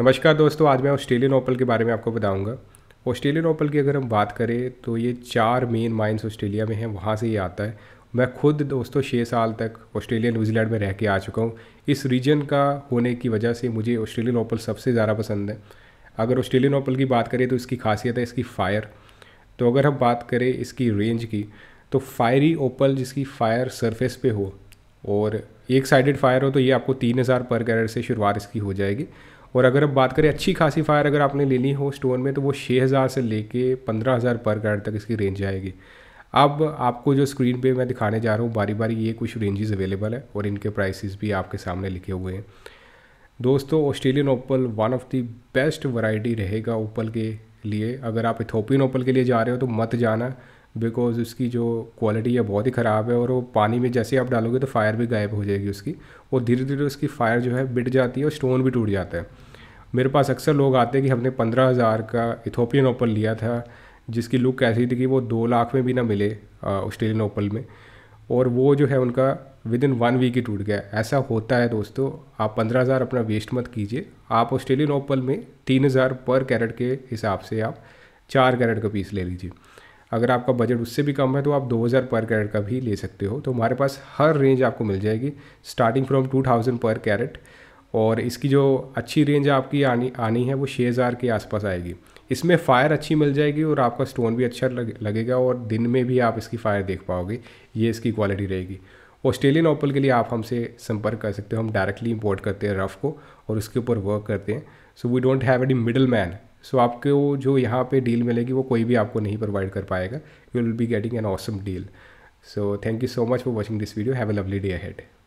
नमस्कार दोस्तों आज मैं ऑस्ट्रेलियन ओपल के बारे में आपको बताऊंगा ऑस्ट्रेलियन ओपल की अगर हम बात करें तो ये चार मेन माइंस ऑस्ट्रेलिया में हैं वहाँ से ये आता है मैं खुद दोस्तों छः साल तक ऑस्ट्रेलिया न्यूजीलैंड में रह के आ चुका हूँ इस रीजन का होने की वजह से मुझे ऑस्ट्रेलियन ओपल सबसे ज़्यादा पसंद है अगर ऑस्ट्रेलियन ओपल की बात करें तो इसकी खासियत है इसकी फायर तो अगर हम बात करें इसकी रेंज की तो फायरी ओपल जिसकी फायर सरफेस पे हो और एक साइडेड फायर हो तो ये आपको तीन हज़ार पर कैरेट से शुरुआत इसकी हो जाएगी और अगर अब बात करें अच्छी खासी फायर अगर आपने लेनी हो स्टोन में तो वो छः हज़ार से लेके पंद्रह हज़ार पर कार्ड तक इसकी रेंज आएगी अब आपको जो स्क्रीन पे मैं दिखाने जा रहा हूँ बारी बारी ये कुछ रेंजेस अवेलेबल है और इनके प्राइसेस भी आपके सामने लिखे हुए हैं दोस्तों Australian opal one of the best variety रहेगा ओपल के लिए अगर आप इथोपियन ओपल के लिए जा रहे हो तो मत जाना बिकॉज़ उसकी जो क्वालिटी है बहुत ही ख़राब है और वो पानी में जैसे आप डालोगे तो फायर भी गायब हो जाएगी उसकी और धीरे धीरे उसकी फायर जो है बिट जाती है और स्टोन भी टूट जाता है मेरे पास अक्सर लोग आते हैं कि हमने पंद्रह हज़ार का इथोपियन ओपल लिया था जिसकी लुक ऐसी थी कि वो दो लाख में भी ना मिले ऑस्ट्रेलियन ओपल में और वो जो है उनका विद इन वन वीक ही टूट गया ऐसा होता है दोस्तों आप पंद्रह हज़ार अपना वेस्ट मत कीजिए आप ऑस्ट्रेलियन ओपल में तीन हज़ार पर कैरेट के हिसाब से आप चार कैरेट का पीस ले लीजिए अगर आपका बजट उससे भी कम है तो आप 2000 पर कैरेट का भी ले सकते हो तो हमारे पास हर रेंज आपको मिल जाएगी स्टार्टिंग फ्रॉम 2000 पर कैरेट और इसकी जो अच्छी रेंज आपकी आनी आनी है वो छः हज़ार के आसपास आएगी इसमें फायर अच्छी मिल जाएगी और आपका स्टोन भी अच्छा लग, लगेगा और दिन में भी आप इसकी फायर देख पाओगे ये इसकी क्वालिटी रहेगी ऑस्ट्रेलियन ओपल के लिए आप हमसे संपर्क कर सकते हो हम डायरेक्टली इंपोर्ट करते हैं रफ़ को और उसके ऊपर वर्क करते हैं so we don't have any middle man सो आपको जो यहाँ पे डील मिलेगी वो कोई भी आपको नहीं प्रोवाइड कर पाएगा you will be getting an awesome deal so thank you so much for watching this video have a lovely day ahead